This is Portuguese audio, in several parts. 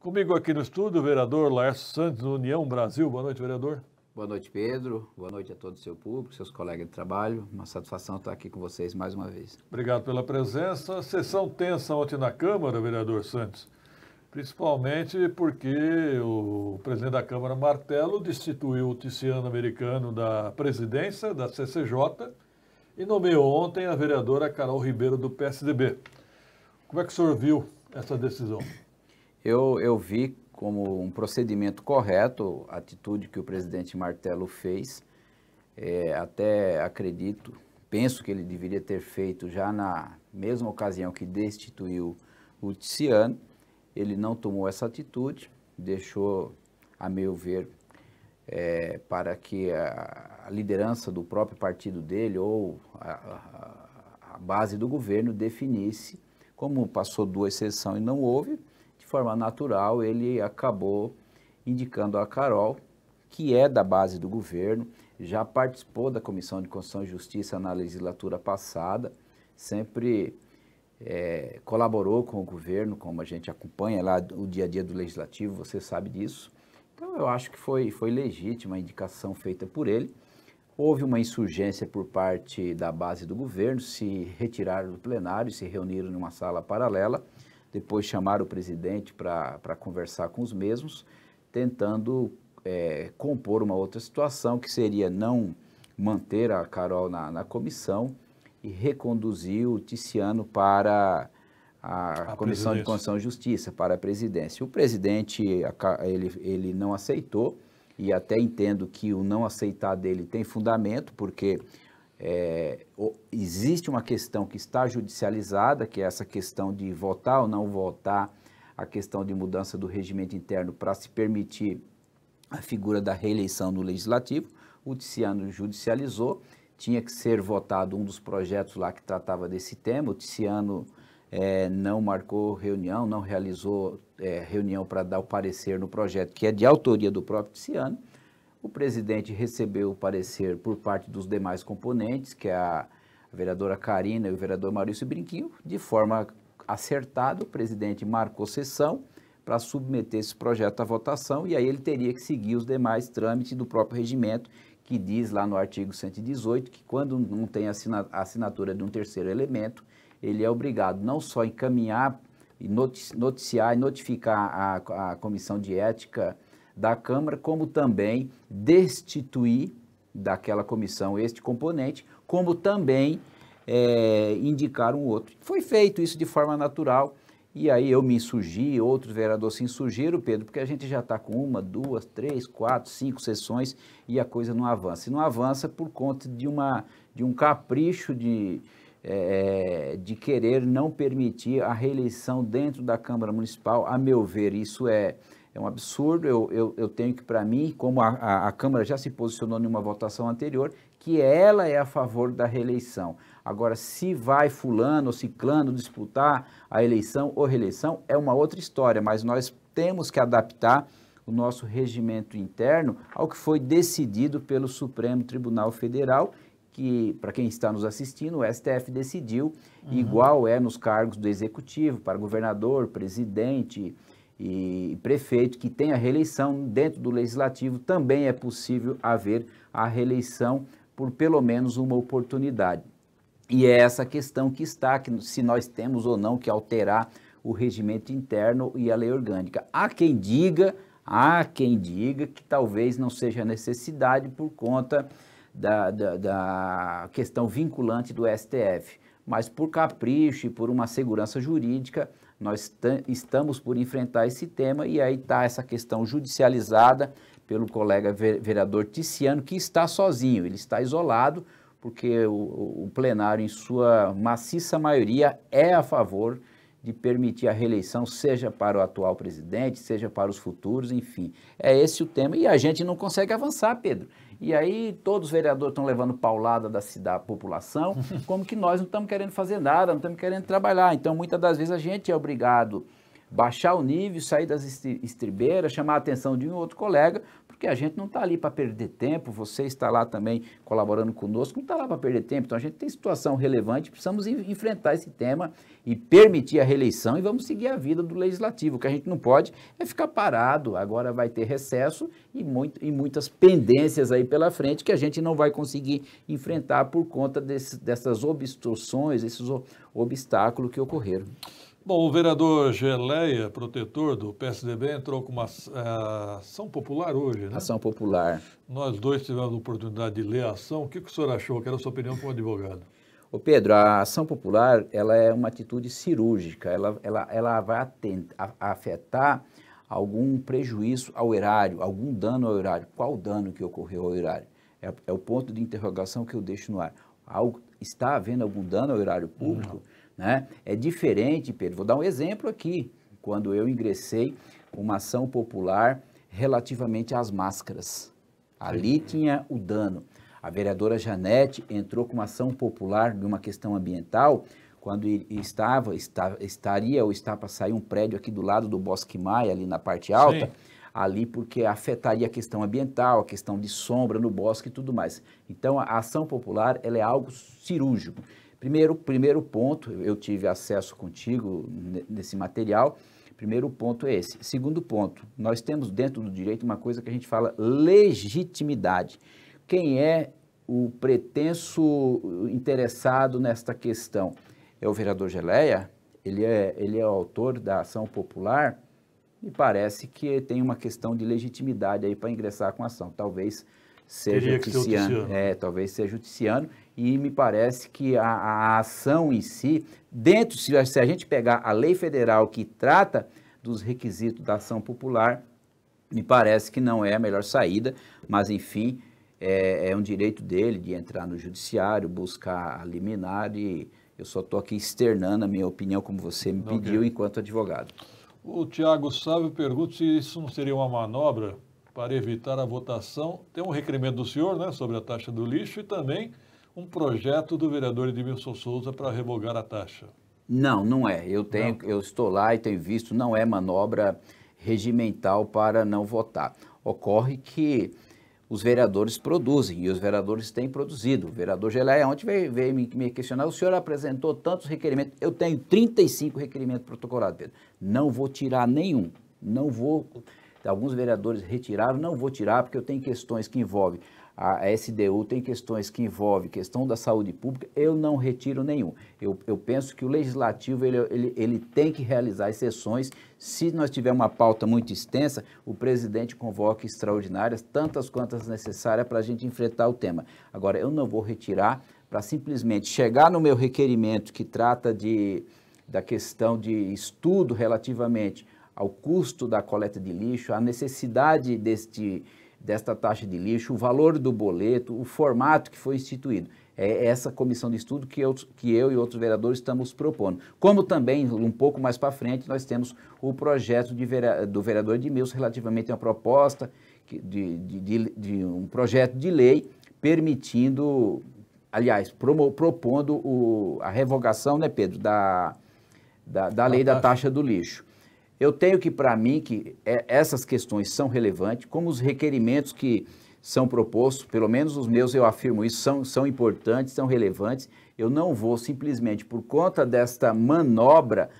Comigo aqui no estúdio, o vereador Laércio Santos, União Brasil. Boa noite, vereador. Boa noite, Pedro. Boa noite a todo o seu público, seus colegas de trabalho. Uma satisfação estar aqui com vocês mais uma vez. Obrigado pela presença. Sessão tensa ontem na Câmara, vereador Santos, principalmente porque o presidente da Câmara, Martelo, destituiu o Ticiano Americano da presidência da CCJ e nomeou ontem a vereadora Carol Ribeiro do PSDB. Como é que o senhor viu essa decisão? Eu, eu vi como um procedimento correto a atitude que o presidente Martelo fez. É, até acredito, penso que ele deveria ter feito já na mesma ocasião que destituiu o Tiziano. Ele não tomou essa atitude, deixou, a meu ver, é, para que a, a, liderança do próprio partido dele ou a, a, a base do governo definisse, como passou duas sessões e não houve, forma natural, ele acabou indicando a Carol, que é da base do governo, já participou da Comissão de Constituição e Justiça na legislatura passada, sempre é, colaborou com o governo, como a gente acompanha lá o dia a dia do legislativo, você sabe disso. Então, eu acho que foi, foi legítima a indicação feita por ele. Houve uma insurgência por parte da base do governo, se retiraram do plenário, se reuniram numa sala paralela depois chamar o presidente para conversar com os mesmos, tentando é, compor uma outra situação, que seria não manter a Carol na, na comissão e reconduzir o Ticiano para a, a Comissão de Constituição e Justiça, para a presidência. O presidente, ele, ele não aceitou, e até entendo que o não aceitar dele tem fundamento, porque é, existe uma questão que está judicializada, que é essa questão de votar ou não votar, a questão de mudança do regimento interno para se permitir a figura da reeleição no legislativo. O Ticiano judicializou, tinha que ser votado um dos projetos lá que tratava desse tema. O Ticiano é, não marcou reunião, não realizou é, reunião para dar o parecer no projeto, que é de autoria do próprio Ticiano. O presidente recebeu o parecer por parte dos demais componentes, que é a vereadora Karina e o vereador Maurício Brinquinho. De forma acertada, o presidente marcou sessão para submeter esse projeto à votação e aí ele teria que seguir os demais trâmites do próprio regimento, que diz lá no artigo 118 que quando não tem assina assinatura de um terceiro elemento, ele é obrigado não só a encaminhar e noticiar e notificar a, a comissão de ética da Câmara, como também destituir daquela comissão este componente, como também é, indicar um outro. Foi feito isso de forma natural. E aí eu me insurgi, outros vereadores se insurgiram, Pedro, porque a gente já está com uma, duas, três, quatro, cinco sessões e a coisa não avança. E não avança por conta de, uma, de um capricho de, é, de querer não permitir a reeleição dentro da Câmara Municipal. A meu ver, isso é, é um absurdo, eu, eu, eu tenho que, para mim, como a, a, a Câmara já se posicionou em uma votação anterior, que ela é a favor da reeleição. Agora, se vai fulano ou ciclano disputar a eleição ou reeleição, é uma outra história, mas nós temos que adaptar o nosso regimento interno ao que foi decidido pelo Supremo Tribunal Federal, que, para quem está nos assistindo, o STF decidiu, uhum. igual é nos cargos do Executivo, para governador, presidente, e prefeito que tenha reeleição dentro do legislativo, também é possível haver a reeleição por pelo menos uma oportunidade. E é essa questão que está, que se nós temos ou não que alterar o regimento interno e a lei orgânica. Há quem diga, há quem diga que talvez não seja necessidade por conta da, da, da questão vinculante do STF, mas por capricho e por uma segurança jurídica, nós estamos por enfrentar esse tema e aí está essa questão judicializada pelo colega vereador Ticiano, que está sozinho, ele está isolado, porque o, o plenário, em sua maciça maioria, é a favor de permitir a reeleição, seja para o atual presidente, seja para os futuros, enfim. É esse o tema e a gente não consegue avançar, Pedro. E aí todos os vereadores estão levando paulada da, da população, como que nós não estamos querendo fazer nada, não estamos querendo trabalhar. Então, muitas das vezes a gente é obrigado baixar o nível, sair das estribeiras, chamar a atenção de um outro colega porque a gente não está ali para perder tempo, você está lá também colaborando conosco, não está lá para perder tempo. Então a gente tem situação relevante, precisamos enfrentar esse tema e permitir a reeleição e vamos seguir a vida do legislativo. O que a gente não pode é ficar parado, agora vai ter recesso e, muito, e muitas pendências aí pela frente que a gente não vai conseguir enfrentar por conta desse, dessas obstruções, esses obstáculos que ocorreram. Bom, o vereador Geleia, protetor do PSDB, entrou com uma eh, ação popular hoje, né? Ação popular. Nós dois tivemos a oportunidade de ler a ação. O que, que o senhor achou? Quero a sua opinião como advogado. Ô Pedro, a ação popular ela é uma atitude cirúrgica, ela, ela, ela vai afetar algum prejuízo ao erário, algum dano ao erário. Qual o dano que ocorreu ao erário? É, é, o ponto de interrogação que eu deixo no ar. Algo, está havendo algum dano ao erário público? Né? É diferente, Pedro. Vou dar um exemplo aqui. Quando eu ingressei uma ação popular relativamente às máscaras. Ali tinha o dano. A vereadora Janete entrou com uma ação popular de uma questão ambiental quando estava, está, estaria ou está para sair um prédio aqui do lado do Bosque Maia, ali na parte alta, Sim. ali porque afetaria a questão ambiental, a questão de sombra no bosque e tudo mais. Então, a ação popular ela é algo cirúrgico. Primeiro, primeiro ponto, eu tive acesso contigo nesse material. Primeiro ponto é esse. Segundo ponto, nós temos dentro do direito uma coisa que a gente fala legitimidade. Quem é o pretenso uh, interessado nesta questão? É o vereador Geleia? Ele é, ele é o autor da ação popular? Me parece que tem uma questão de legitimidade aí para ingressar com a ação. Talvez seja o Ticiano. Ticiano. É, talvez seja o Ticiano. E me parece que a, a ação em si, dentro, se a, se a gente pegar a lei federal que trata dos requisitos da ação popular, me parece que não é a melhor saída, mas enfim, é, é um direito dele de entrar no judiciário, buscar a liminar e eu só estou aqui externando a minha opinião, como você me pediu, enquanto advogado. O Tiago Sávio pergunta se isso não seria uma manobra para evitar a votação, tem um requerimento do senhor né, sobre a taxa do lixo e também um projeto do vereador Edmilson Souza para revogar a taxa. Não, não é. Eu, tenho, não. eu estou lá e tenho visto, não é manobra regimental para não votar. Ocorre que os vereadores produzem e os vereadores têm produzido. O vereador Geleia ontem veio, veio me, me, questionar, o senhor apresentou tantos requerimentos, eu tenho 35 requerimentos protocolados, Pedro. Não vou tirar nenhum, não vou Alguns vereadores retiraram, não vou tirar, porque eu tenho questões que envolvem a SDU, tem questões que envolvem questão da saúde pública, eu não retiro nenhum. Eu, eu penso que o legislativo ele, ele, ele tem que realizar sessões. Se nós tivermos uma pauta muito extensa, o presidente convoca extraordinárias, tantas quantas necessárias para a gente enfrentar o tema. Agora, eu não vou retirar para simplesmente chegar no meu requerimento que trata de, da questão de estudo relativamente ao custo da coleta de lixo, à necessidade deste, desta taxa de lixo, o valor do boleto, o formato que foi instituído. É essa comissão de estudo que eu, que eu e outros vereadores estamos propondo. Como também, um pouco mais para frente, nós temos o projeto vera, do vereador Edmilson relativamente a uma proposta de, de, de, de, um projeto de lei permitindo, aliás, promo, propondo o, a revogação, né, Pedro, da, da, da lei da taxa do lixo. Eu tenho que, para mim, que é, essas questões são relevantes, como os requerimentos que são propostos, pelo menos os meus, eu afirmo isso, são, são importantes, são relevantes. Eu não vou simplesmente, por conta desta manobra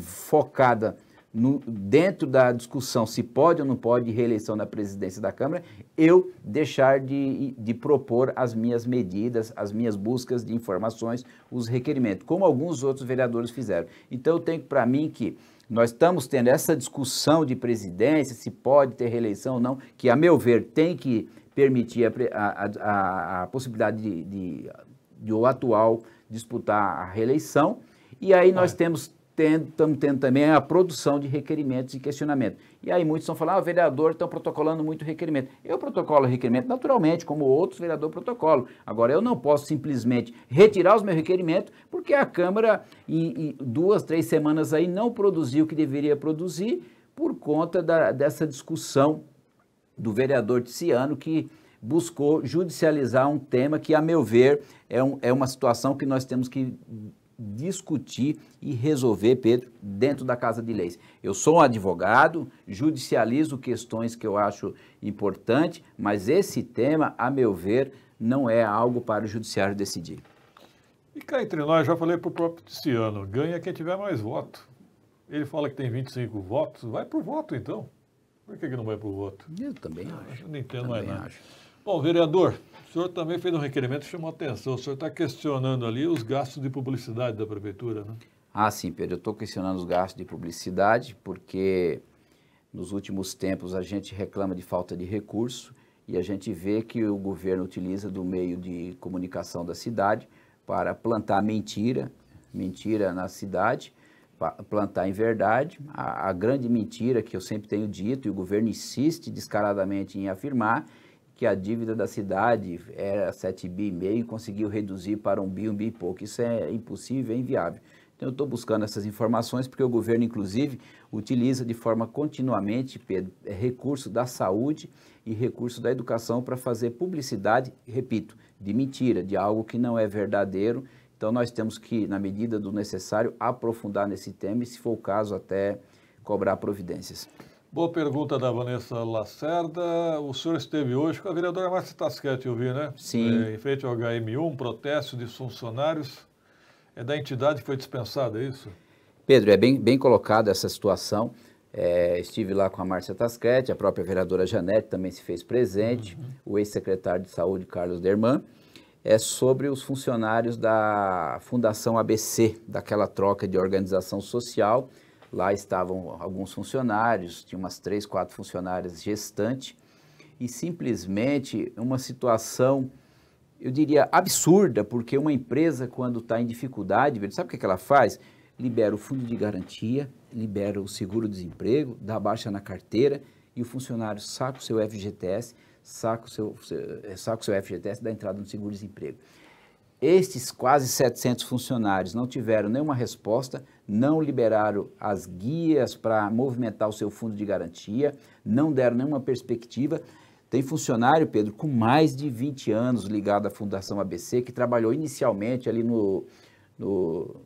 focada no, dentro da discussão se pode ou não pode reeleição da presidência da Câmara, eu deixar de, de propor as minhas medidas, as minhas buscas de informações, os requerimentos, como alguns outros vereadores fizeram. Então, eu tenho para mim que nós estamos tendo essa discussão de presidência, se pode ter reeleição ou não, que, a meu ver, tem que permitir a, a, a, a possibilidade de, de, de, o atual disputar a reeleição. E aí nós é. temos estamos tendo também a produção de requerimentos e questionamentos. E aí muitos estão falando, ah, vereador, estão protocolando muito requerimento. Eu protocolo requerimento naturalmente, como outros vereador protocolo. Agora, eu não posso simplesmente retirar os meus requerimentos, porque a Câmara, em, em duas, três semanas aí, não produziu o que deveria produzir por conta da, dessa discussão do vereador Tiziano, que buscou judicializar um tema que, a meu ver, é, um, é uma situação que nós temos que discutir e resolver, Pedro, dentro da Casa de Leis. Eu sou um advogado, judicializo questões que eu acho importante, mas esse tema, a meu ver, não é algo para o judiciário decidir. E cá entre nós, já falei para o próprio Tiziano, ganha quem tiver mais voto. Ele fala que tem 25 votos, vai para o voto então. Por que, que não vai para o voto? Eu também ah, acho. Eu não entendo também mais nada. Acho. Bom, vereador, senhor também fez um requerimento que chamou a atenção. O senhor está questionando ali os gastos de publicidade da prefeitura, né? Ah, sim, Pedro. Eu estou questionando os gastos de publicidade porque nos últimos tempos a gente reclama de falta de recurso e a gente vê que o governo utiliza do meio de comunicação da cidade para plantar mentira, mentira na cidade, plantar em verdade. A, a grande mentira que eu sempre tenho dito e o governo insiste descaradamente em afirmar que a dívida da cidade era 7 bi e meio e conseguiu reduzir para um bi, um bi e pouco. Isso é impossível, é inviável. Então eu estou buscando essas informações porque o governo, inclusive, utiliza de forma continuamente é, recurso da saúde e recurso da educação para fazer publicidade, repito, de mentira, de algo que não é verdadeiro. Então nós temos que, na medida do necessário, aprofundar nesse tema e, se for o caso, até cobrar providências. Boa pergunta da Vanessa Lacerda. O senhor esteve hoje com a vereadora Márcia Taschetti, eu vi, né? Sim. É, em frente ao HM1, protesto de funcionários. É da entidade que foi dispensada, é isso? Pedro, é bem, bem colocado essa situação. É, estive lá com a Márcia Taschetti, a própria vereadora Janete também se fez presente, uhum. o ex-secretário de Saúde, Carlos Derman, é sobre os funcionários da Fundação ABC, daquela troca de organização social, Lá estavam alguns funcionários, tinha umas três, quatro funcionárias gestante, e simplesmente uma situação, eu diria, absurda, porque uma empresa, quando está em dificuldade, sabe o que, é que ela faz? Libera o fundo de garantia, libera o seguro-desemprego, dá baixa na carteira, e o funcionário saca o seu FGTS, saca o seu, eh, saca o seu FGTS da entrada no seguro-desemprego. Estes quase 700 funcionários não tiveram nenhuma resposta, não liberaram as guias para movimentar o seu fundo de garantia, não deram nenhuma perspectiva. Tem funcionário, Pedro, com mais de 20 anos ligado à Fundação ABC, que trabalhou inicialmente ali no. no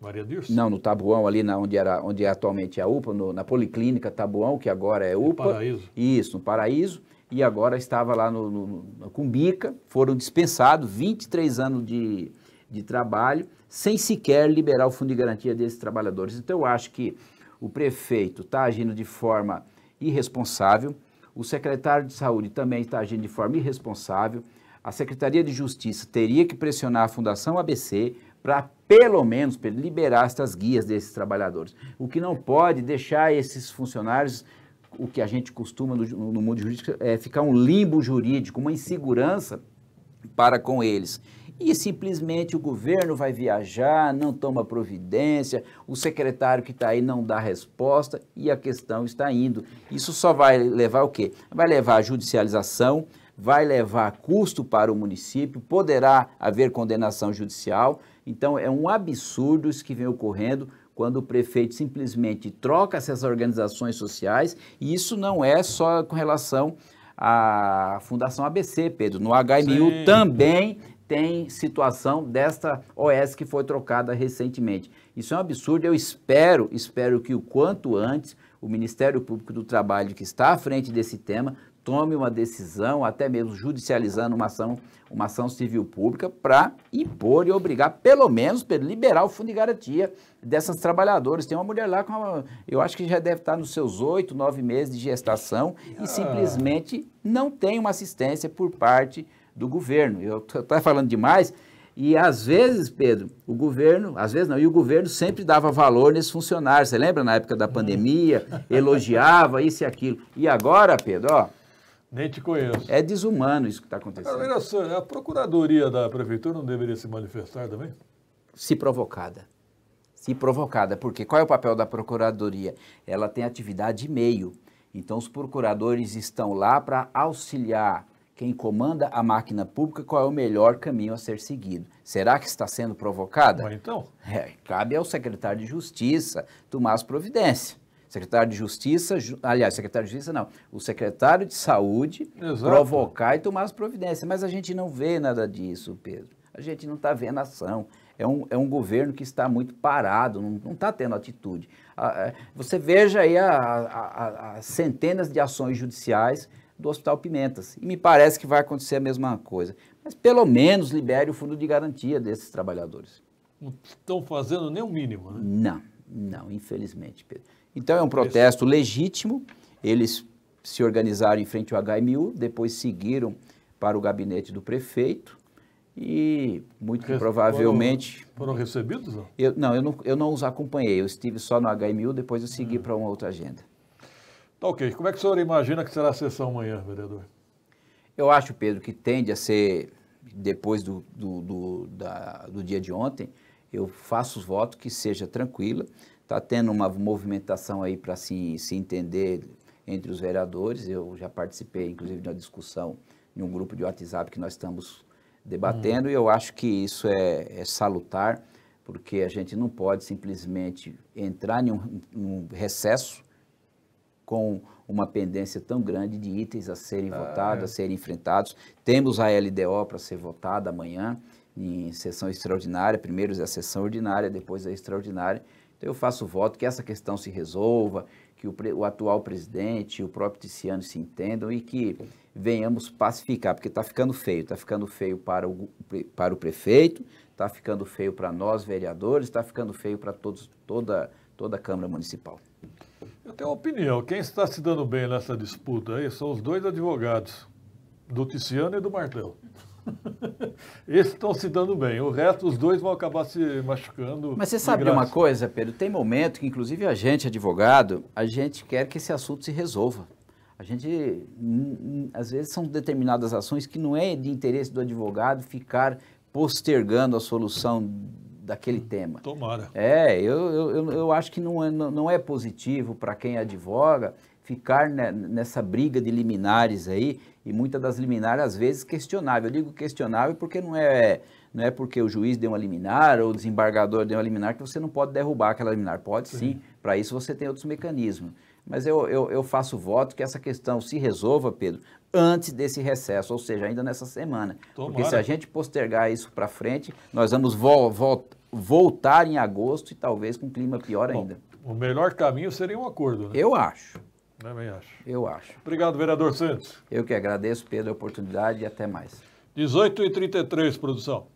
Maria Dirce? Não, no Tabuão, ali na, onde, era, onde é atualmente é a UPA, no, na Policlínica Tabuão, que agora é UPA. No Paraíso. Isso, no Paraíso. E agora estava lá no, no, no Cumbica, foram dispensados, 23 anos de, de trabalho, sem sequer liberar o fundo de garantia desses trabalhadores. Então, eu acho que o prefeito está agindo de forma irresponsável, o secretário de saúde também está agindo de forma irresponsável, a Secretaria de Justiça teria que pressionar a Fundação ABC para, pelo menos, liberar estas guias desses trabalhadores. O que não pode deixar esses funcionários o que a gente costuma no, no, mundo jurídico é ficar um limbo jurídico, uma insegurança para com eles e simplesmente o governo vai viajar, não toma providência, o secretário que está aí não dá resposta e a questão está indo. Isso só vai levar o quê? Vai levar a judicialização, vai levar custo para o município, poderá haver condenação judicial. Então é um absurdo isso que vem ocorrendo quando o prefeito simplesmente troca essas organizações sociais, e isso não é só com relação à Fundação ABC, Pedro, no HMU Sim. também tem situação desta OS que foi trocada recentemente. Isso é um absurdo. Eu espero, espero que o quanto antes o Ministério Público do Trabalho, que está à frente desse tema, tome uma decisão, até mesmo judicializando uma ação, uma ação civil pública, para impor e obrigar, pelo menos, para liberar o fundo de garantia dessas trabalhadoras. Tem uma mulher lá, com uma, eu acho que já deve estar nos seus oito, nove meses de gestação e ah. simplesmente não tem uma assistência por parte do governo. Eu estou tá falando demais. E às vezes, Pedro, o governo, às vezes não, e o governo sempre dava valor nesses funcionários. Você lembra na época da pandemia? Uhum. elogiava isso e aquilo. E agora, Pedro, ó. Nem te conheço. É desumano isso que está acontecendo. olha só, a procuradoria da prefeitura não deveria se manifestar também? Se provocada. Se provocada, porque qual é o papel da procuradoria? Ela tem atividade e meio. Então, os procuradores estão lá para auxiliar quem comanda a máquina pública qual é o melhor caminho a ser seguido. Será que está sendo provocada? Mas então? É, cabe ao secretário de Justiça tomar as providências. Secretário de Justiça, aliás, secretário de Justiça não, o secretário de Saúde Exato. provocar e tomar as providências. Mas a gente não vê nada disso, Pedro. A gente não está vendo ação. É um, é um governo que está muito parado, não está tendo atitude. Ah, é, você veja aí as centenas de ações judiciais do Hospital Pimentas. E me parece que vai acontecer a mesma coisa. Mas pelo menos libere o fundo de garantia desses trabalhadores. Não estão fazendo nem o mínimo, né? Não, não, infelizmente, Pedro. Então é um protesto legítimo. Eles se organizaram em frente ao HMU, depois seguiram para o gabinete do prefeito e muito Re provavelmente... Foram, foram recebidos? Não, eu, não, eu não, eu não os acompanhei, eu estive só no HMU, depois eu segui hum. para uma outra agenda. Tá ok. Como é que o senhor imagina que será a sessão amanhã, vereador? Eu acho, Pedro, que tende a ser depois do, do, do, da, do dia de ontem. Eu faço os votos que seja tranquila. Está tendo uma movimentação aí para assim, se entender entre os vereadores. Eu já participei, inclusive, de uma discussão em um grupo de WhatsApp que nós estamos debatendo, hum. e eu acho que isso é, é, salutar, porque a gente não pode simplesmente entrar em um, em um recesso com uma pendência tão grande de itens a serem ah, votados, é. a serem enfrentados. Temos a LDO para ser votada amanhã em sessão extraordinária, primeiro é a sessão ordinária, depois é a extraordinária. Então eu faço voto que essa questão se resolva, que o, o atual presidente e o próprio Ticiano se entendam e que venhamos pacificar, porque está ficando feio, está ficando feio para o, para o prefeito, está ficando feio para nós vereadores, está ficando feio para toda, toda a Câmara Municipal. Eu tenho uma opinião. Quem está se dando bem nessa disputa aí são os dois advogados, do Tiziano e do Martel. Esses estão se dando bem. O resto, os dois vão acabar se machucando. Mas você sabe graça. uma coisa, Pedro? Tem momento que, inclusive, a gente, advogado, a gente quer que esse assunto se resolva. A gente, às vezes, são determinadas ações que não é de interesse do advogado ficar postergando a solução daquele hum, tema. Tomara. É, eu, eu, eu acho que não é, não é positivo para quem advoga ficar nessa briga de liminares aí, e muitas das liminares às vezes questionável. Eu digo questionável porque não é, não é porque o juiz deu uma liminar ou o desembargador deu uma liminar que você não pode derrubar aquela liminar. Pode sim, sim. para isso você tem outros mecanismos. Mas eu, eu, eu faço voto que essa questão se resolva, Pedro, antes desse recesso, ou seja, ainda nessa semana. Tomara. Porque se a gente postergar isso para frente, nós vamos vol voltar em agosto e talvez com um clima pior ainda. o melhor caminho seria um acordo, né? Eu acho. Também acho. Eu acho. Obrigado, vereador Santos. Eu que agradeço, Pedro, a oportunidade e até mais. 18h33, produção.